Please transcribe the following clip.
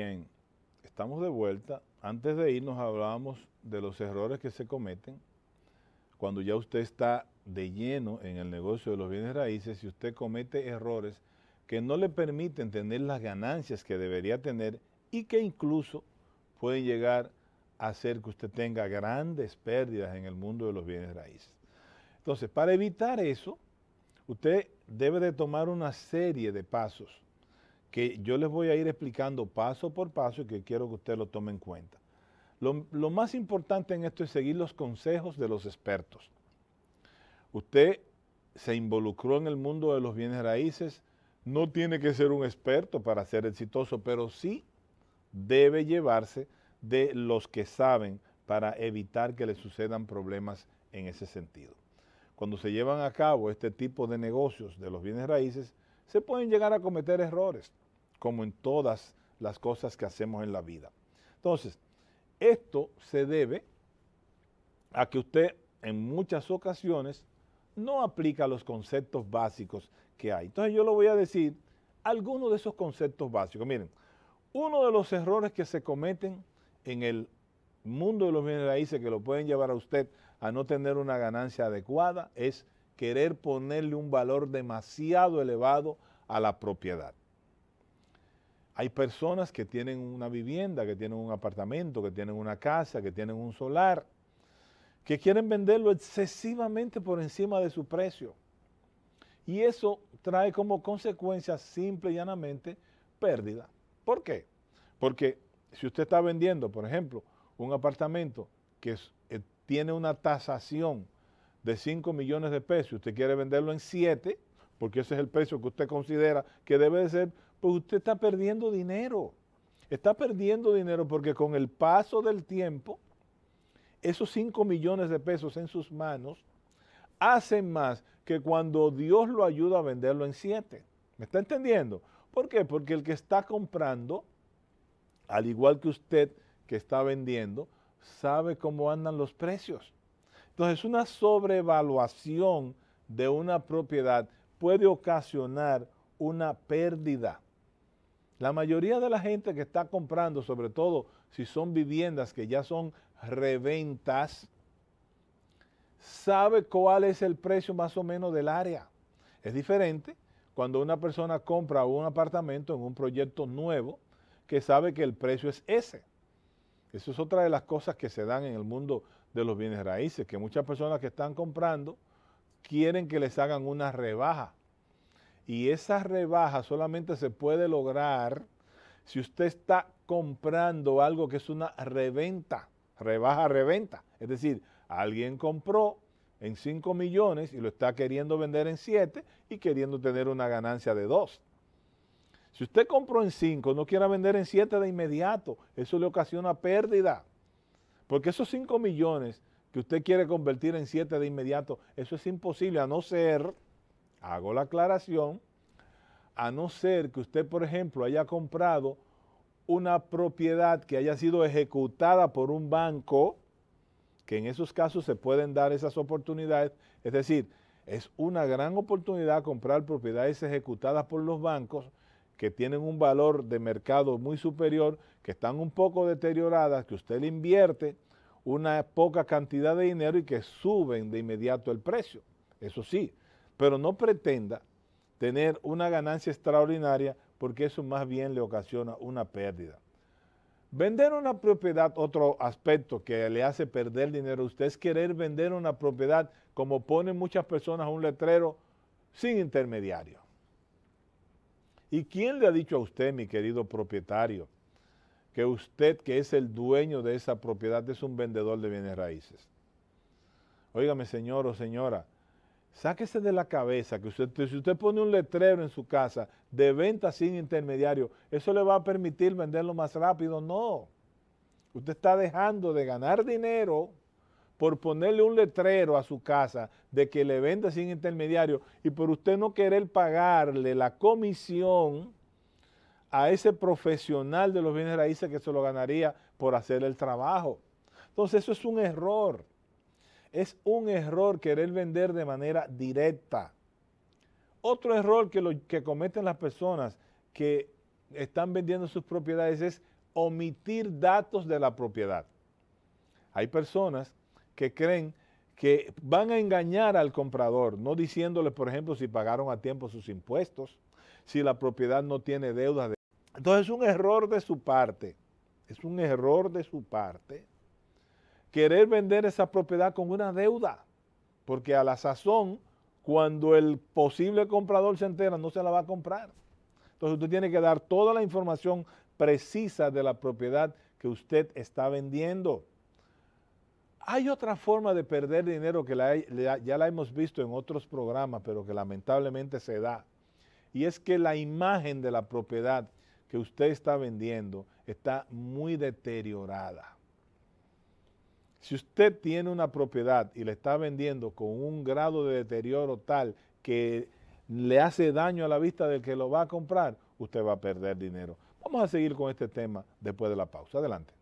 Bien, estamos de vuelta. Antes de irnos hablábamos de los errores que se cometen cuando ya usted está de lleno en el negocio de los bienes raíces y usted comete errores que no le permiten tener las ganancias que debería tener y que incluso pueden llegar a hacer que usted tenga grandes pérdidas en el mundo de los bienes raíces. Entonces, para evitar eso, usted debe de tomar una serie de pasos que yo les voy a ir explicando paso por paso y que quiero que usted lo tome en cuenta. Lo, más importante en esto es seguir los consejos de los expertos. Usted se involucró en el mundo de los bienes raíces, no tiene que ser un experto para ser exitoso, pero sí debe llevarse de los que saben para evitar que le sucedan problemas en ese sentido. Cuando se llevan a cabo este tipo de negocios de los bienes raíces, se pueden llegar a cometer errores como en todas las cosas que hacemos en la vida. Entonces, esto se debe a que usted en muchas ocasiones no aplica los conceptos básicos que hay. Entonces yo le voy a decir algunos de esos conceptos básicos. Miren, uno de los errores que se cometen en el mundo de los bienes raíces que lo pueden llevar a usted a no tener una ganancia adecuada es querer ponerle un valor demasiado elevado a la propiedad. Hay personas que tienen una vivienda, que tienen un apartamento, que tienen una casa, que tienen un solar, que quieren venderlo excesivamente por encima de su precio. Y eso trae como consecuencia simple y llanamente pérdida. ¿Por qué? Porque si usted está vendiendo, por ejemplo, un apartamento que eh, tiene una tasación de 5 millones de pesos, usted quiere venderlo en 7, porque ese es el precio que usted considera que debe de ser, pues usted está perdiendo dinero. Está perdiendo dinero porque con el paso del tiempo, esos 5 millones de pesos en sus manos hacen más que cuando Dios lo ayuda a venderlo en 7. ¿Me está entendiendo? ¿Por qué? Porque el que está comprando, al igual que usted que está vendiendo, sabe cómo andan los precios. Entonces, una sobrevaluación de una propiedad puede ocasionar una pérdida. La mayoría de la gente que está comprando, sobre todo si son viviendas que ya son reventas, sabe cuál es el precio más o menos del área. Es diferente cuando una persona compra un apartamento en un proyecto nuevo que sabe que el precio es ese. Eso es otra de las cosas que se dan en el mundo de los bienes raíces, que muchas personas que están comprando quieren que les hagan una rebaja y esa rebaja solamente se puede lograr si usted está comprando algo que es una reventa, rebaja, reventa. Es decir, alguien compró en 5 millones y lo está queriendo vender en 7 y queriendo tener una ganancia de 2. Si usted compró en 5, no quiera vender en 7 de inmediato, eso le ocasiona pérdida. Porque esos 5 millones que usted quiere convertir en 7 de inmediato, eso es imposible a no ser Hago la aclaración, a no ser que usted, por ejemplo, haya comprado una propiedad que haya sido ejecutada por un banco, que en esos casos se pueden dar esas oportunidades, es decir, es una gran oportunidad comprar propiedades ejecutadas por los bancos que tienen un valor de mercado muy superior, que están un poco deterioradas, que usted le invierte una poca cantidad de dinero y que suben de inmediato el precio. Eso sí, pero no pretenda tener una ganancia extraordinaria porque eso más bien le ocasiona una pérdida. Vender una propiedad, otro aspecto que le hace perder dinero a usted es querer vender una propiedad como ponen muchas personas un letrero sin intermediario. ¿Y quién le ha dicho a usted, mi querido propietario, que usted que es el dueño de esa propiedad es un vendedor de bienes raíces? Óigame, señor o señora, Sáquese de la cabeza que usted, si usted pone un letrero en su casa de venta sin intermediario, ¿eso le va a permitir venderlo más rápido? No. Usted está dejando de ganar dinero por ponerle un letrero a su casa de que le vende sin intermediario y por usted no querer pagarle la comisión a ese profesional de los bienes raíces que se lo ganaría por hacer el trabajo. Entonces eso es un error. Es un error querer vender de manera directa. Otro error que, lo, que cometen las personas que están vendiendo sus propiedades es omitir datos de la propiedad. Hay personas que creen que van a engañar al comprador, no diciéndole, por ejemplo, si pagaron a tiempo sus impuestos, si la propiedad no tiene deudas. Entonces es un error de su parte, es un error de su parte querer vender esa propiedad con una deuda, porque a la sazón, cuando el posible comprador se entera, no se la va a comprar. Entonces usted tiene que dar toda la información precisa de la propiedad que usted está vendiendo. Hay otra forma de perder dinero que ya la hemos visto en otros programas, pero que lamentablemente se da. Y es que la imagen de la propiedad que usted está vendiendo está muy deteriorada. Si usted tiene una propiedad y la está vendiendo con un grado de deterioro tal que le hace daño a la vista del que lo va a comprar, usted va a perder dinero. Vamos a seguir con este tema después de la pausa. Adelante.